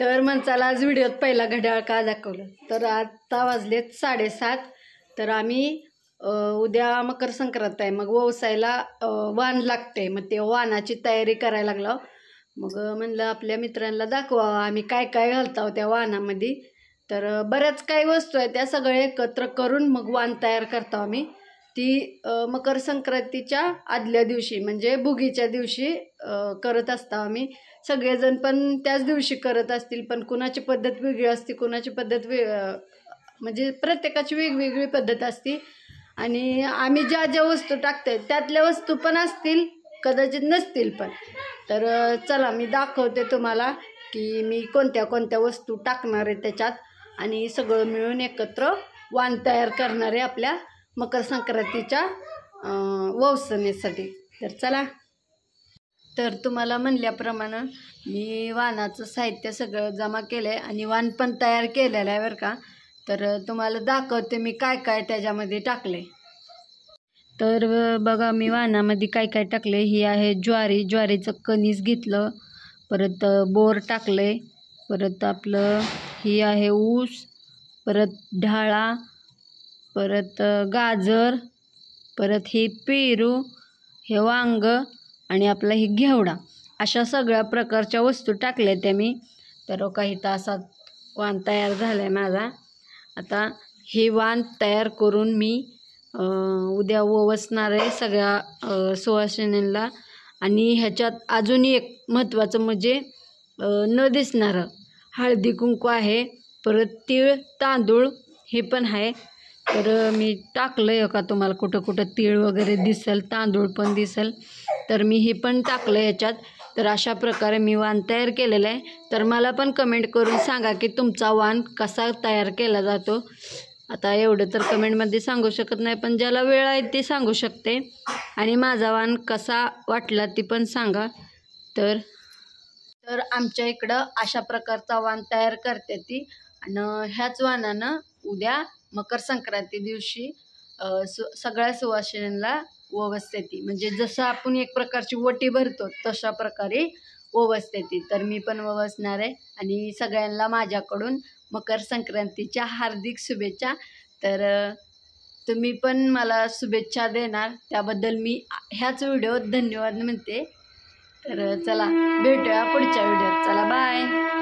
तर म्हणचाला आज व्हिडिओत पहिला घड्याळ का दाखवलं तर आत्ता वाजलेत साडेसात तर आम्ही उद्या मकर संक्रांत आहे मग वसायला वाण लागते मग ते वाणाची तयारी करायला लागलो मग म्हणलं आपल्या मित्रांना दाखवा आम्ही काय काय घालतो त्या वाणामध्ये तर बऱ्याच काही वस्तू आहेत त्या सगळे एकत्र करून मग वाण तयार करतो आम्ही ती मकर संक्रांतीच्या आदल्या दिवशी म्हणजे भुगीच्या दिवशी करत असता आम्ही सगळेजण पण त्याच दिवशी करत असतील पण कुणाची पद्धत वेगळी असते कुणाची पद्धत वे म्हणजे प्रत्येकाची वेगवेगळी पद्धत असते आणि आम्ही ज्या ज्या वस्तू टाकते त्यातल्या वस्तू पण असतील कदाचित नसतील पण तर चला मी दाखवते तुम्हाला की मी कोणत्या कोणत्या वस्तू टाकणार आहे त्याच्यात आणि सगळं मिळून एकत्र वाण तयार करणारे आपल्या मकर संक्रांतीच्या ववसनेसाठी तर चला तर तुम्हाला म्हणल्याप्रमाणे मी वाणाचं साहित्य सगळं जमा केलं आहे आणि वाण पण तयार केलेलं आहे बरं का तर तुम्हाला दाखवते मी काय काय त्याच्यामध्ये टाकले तर बघा मी वाणामध्ये काय काय टाकले ही आहे ज्वारी ज्वारीचं कणीस घेतलं परत बोर टाकले परत आपलं ही आहे ऊस परत ढाळा परत गाजर परत हे पेरू हे वांग आणि आपला हे घेवडा अशा सगळ्या प्रकारच्या वस्तू टाकल्या त्या मी तर हो, काही तासात वाण तयार झाला आहे माझा आता हे वाण तयार करून मी उद्या ओवसणार आहे सगळ्या सुवासिनींना आणि ह्याच्यात अजून एक महत्त्वाचं म्हणजे न दिसणारं हळदी कुंकू आहे परत तीळ तांदूळ हे पण आहे तर मी टाकलं आहे का तुम्हाला कुठं कुठं तीळ वगैरे दिसेल तांदूळ पण दिसेल तर मी हे पण टाकलं याच्यात तर अशा प्रकारे मी वाण तयार केलेलं आहे तर मला पण कमेंट करून सांगा की तुमचा वाण कसा तयार केला जातो आता एवढं तर कमेंटमध्ये सांगू शकत नाही पण ज्याला वेळ आहे ते सांगू शकते आणि माझा वाण कसा वाटला ती पण सांगा तर तर आमच्या इकडं अशा प्रकारचा वाण तयार करते ती आणि ह्याच वाणानं उद्या मकर संक्रांती दिवशी सु सगळ्या सुवासिनींना ओवस्तेती म्हणजे जसं आपण एक प्रकारची ओटी भरतो तशा प्रकारे ओवस्तेती तर मी पण ओवसणार आहे आणि सगळ्यांना माझ्याकडून मकर संक्रांतीच्या हार्दिक शुभेच्छा तर तुम्ही पण मला शुभेच्छा देणार त्याबद्दल मी ह्याच व्हिडिओत धन्यवाद म्हणते तर चला भेटूया पुढच्या व्हिडिओत चला बाय